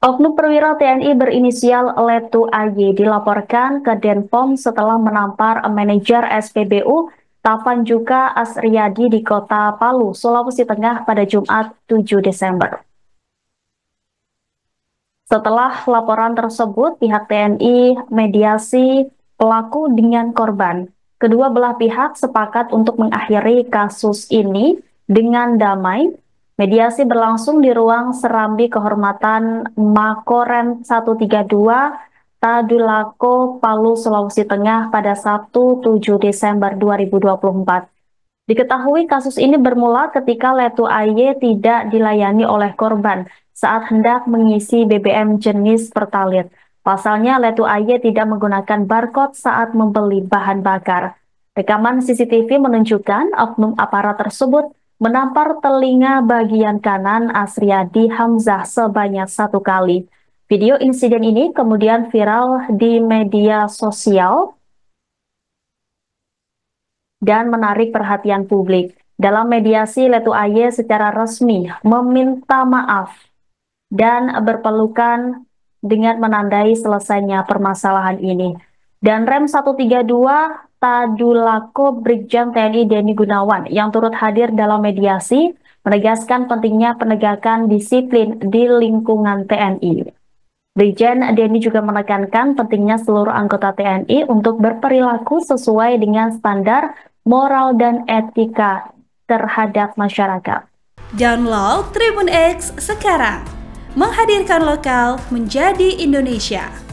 Oknum perwira TNI berinisial Letu AY dilaporkan ke Denpom setelah menampar manajer SPBU Tapanjuka Asriyadi di kota Palu, Sulawesi Tengah pada Jumat 7 Desember. Setelah laporan tersebut, pihak TNI mediasi pelaku dengan korban. Kedua belah pihak sepakat untuk mengakhiri kasus ini dengan damai Mediasi berlangsung di ruang Serambi Kehormatan Makoren 132 Tadulako, Palu, Sulawesi Tengah pada Sabtu 7 Desember 2024. Diketahui kasus ini bermula ketika Letu Aye tidak dilayani oleh korban saat hendak mengisi BBM jenis pertalit. Pasalnya Letu Aye tidak menggunakan barcode saat membeli bahan bakar. Rekaman CCTV menunjukkan oknum aparat tersebut menampar telinga bagian kanan Asriadi Hamzah sebanyak satu kali. Video insiden ini kemudian viral di media sosial dan menarik perhatian publik. Dalam mediasi, Letu Aye secara resmi meminta maaf dan berpelukan dengan menandai selesainya permasalahan ini. Dan Rem 132 Tadulako Brigjen TNI Denny Gunawan yang turut hadir dalam mediasi menegaskan pentingnya penegakan disiplin di lingkungan TNI. Brigjen Denny juga menekankan pentingnya seluruh anggota TNI untuk berperilaku sesuai dengan standar moral dan etika terhadap masyarakat. Download Tribun X sekarang, menghadirkan lokal menjadi Indonesia.